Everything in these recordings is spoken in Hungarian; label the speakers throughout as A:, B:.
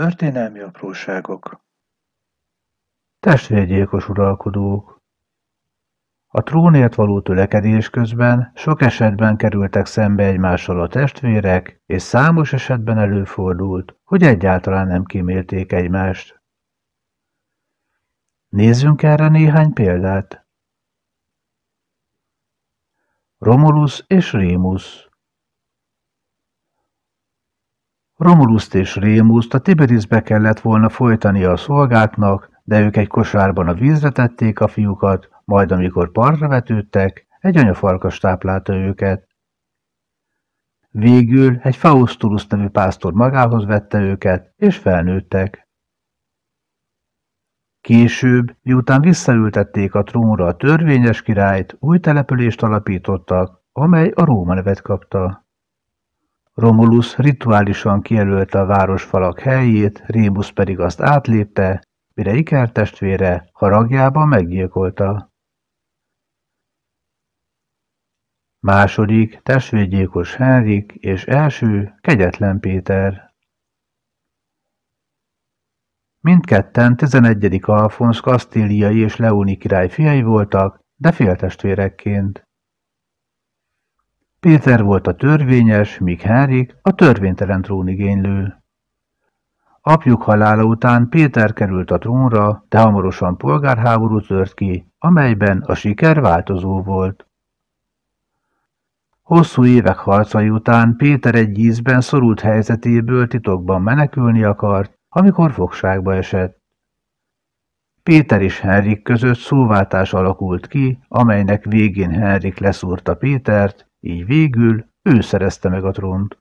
A: Történelmi apróságok Testvérgyilkos uralkodók A trónért való tölekedés közben sok esetben kerültek szembe egymással a testvérek, és számos esetben előfordult, hogy egyáltalán nem kímélték egymást. Nézzünk erre néhány példát. Romulus és Rémusz Romuluszt és Rémuszt a Tiberisbe kellett volna folytani a szolgáknak, de ők egy kosárban a vízre tették a fiúkat, majd amikor partra vetődtek, egy anyafarkas táplálta őket. Végül egy Faustulus nevű pásztor magához vette őket, és felnőttek. Később, miután visszaültették a trónra a törvényes királyt, új települést alapítottak, amely a Róma nevet kapta. Romulus rituálisan kijelölte a városfalak helyét, Rémus pedig azt átlépte, mire Iker testvére haragjába meggyilkolta. Második testvérgyilkos Henrik és első kegyetlen Péter. Mindketten 11. Alfonsz kasztíliai és leóni király fiai voltak, de féltestvérekként. Péter volt a törvényes, míg Henrik a törvénytelen trónigénylő. Apjuk halála után Péter került a trónra, de hamarosan polgárháború tört ki, amelyben a siker változó volt. Hosszú évek harcai után Péter egy ízben szorult helyzetéből titokban menekülni akart, amikor fogságba esett. Péter és Henrik között szóváltás alakult ki, amelynek végén Henrik leszúrta Pétert, így végül ő szerezte meg a trónt.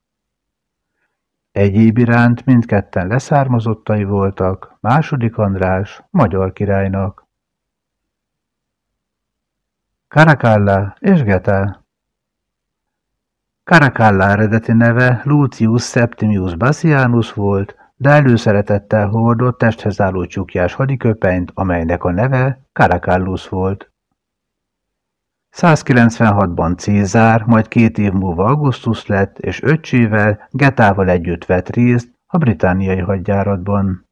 A: Egyéb iránt mindketten leszármazottai voltak második András, magyar királynak. Karakalla és Geta Karakalla eredeti neve Lucius Septimius Bassianus volt, de előszeretettel hordott testhez álló csukjás hadiköpenyt, amelynek a neve Karakallus volt. 196-ban Cézár, majd két év múlva Augustus lett, és öccsével, Getával együtt vett részt a britániai hadjáratban.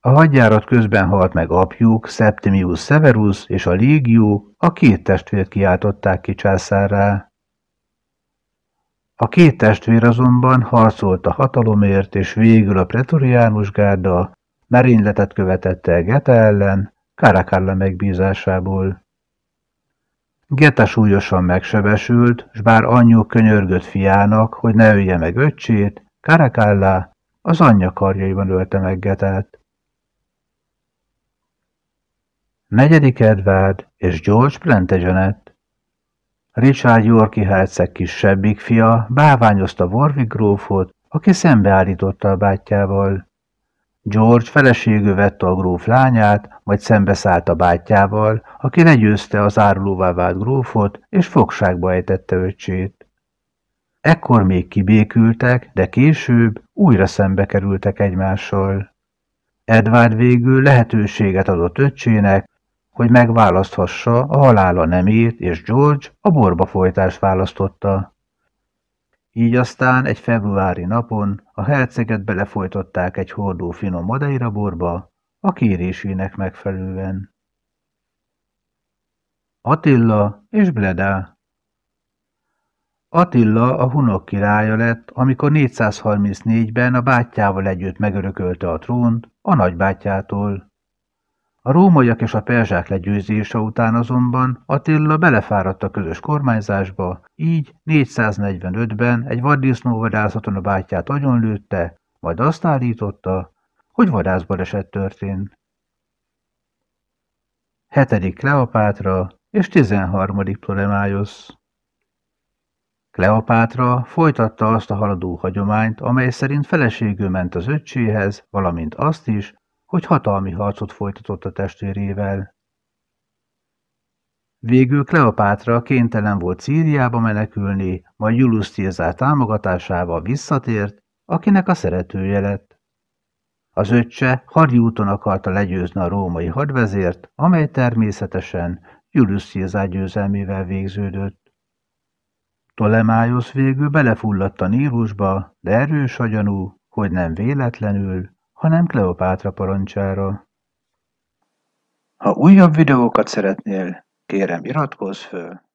A: A hadjárat közben halt meg apjuk, Septimius Severus és a légió, a két testvért kiáltották ki császárrá. A két testvér azonban harcolt a hatalomért, és végül a pretoriánus gárda merényletet követett el Geta ellen, Karakalla megbízásából. Geta súlyosan megsebesült, s bár anyjuk könyörgött fiának, hogy ne ölje meg öccsét, Karakallá az anyja karjaiban ölte meg Getát. Negyedik Edward és George Plantagenet Richard Yorki herceg kisebbik fia báványozta Warwick grófot, aki szembeállította a bátyjával. George feleségül vette a gróf lányát, majd szembeszállt a bátyjával, aki legyőzte az árulóvá vált grófot, és fogságba ejtette öcsét. Ekkor még kibékültek, de később újra szembe kerültek egymással. Edward végül lehetőséget adott öccsének, hogy megválaszthassa a halála nemét, és George a borba folytást választotta. Így aztán egy februári napon a herceget belefolytották egy hordó finom madeira borba, a kérésének megfelelően. Attila és Bledá Attila a hunok királya lett, amikor 434-ben a bátyjával együtt megörökölte a trónt a nagybátyjától. A rómaiak és a perzsák legyőzése után azonban Attila belefáradt a közös kormányzásba, így 445-ben egy vadászaton a bátyját agyonlőtte, majd azt állította, hogy vadászbaleset történt. 7. Kleopátra és 13. Ptolemaios. Kleopátra folytatta azt a haladó hagyományt, amely szerint feleségül ment az öccséhez, valamint azt is, hogy hatalmi harcot folytatott a testvérével. Végül Kleopátra kénytelen volt Szíriába menekülni, majd Julius Cézár támogatásával visszatért, akinek a szeretője lett. Az öccse hadjúton akarta legyőzni a római hadvezért, amely természetesen Julius Cézár győzelmével végződött. Ptolemaios végül belefulladt a Nílusba, de erős agyanú, hogy nem véletlenül, hanem Kleopátra parancsára. Ha újabb videókat szeretnél, kérem iratkozz föl!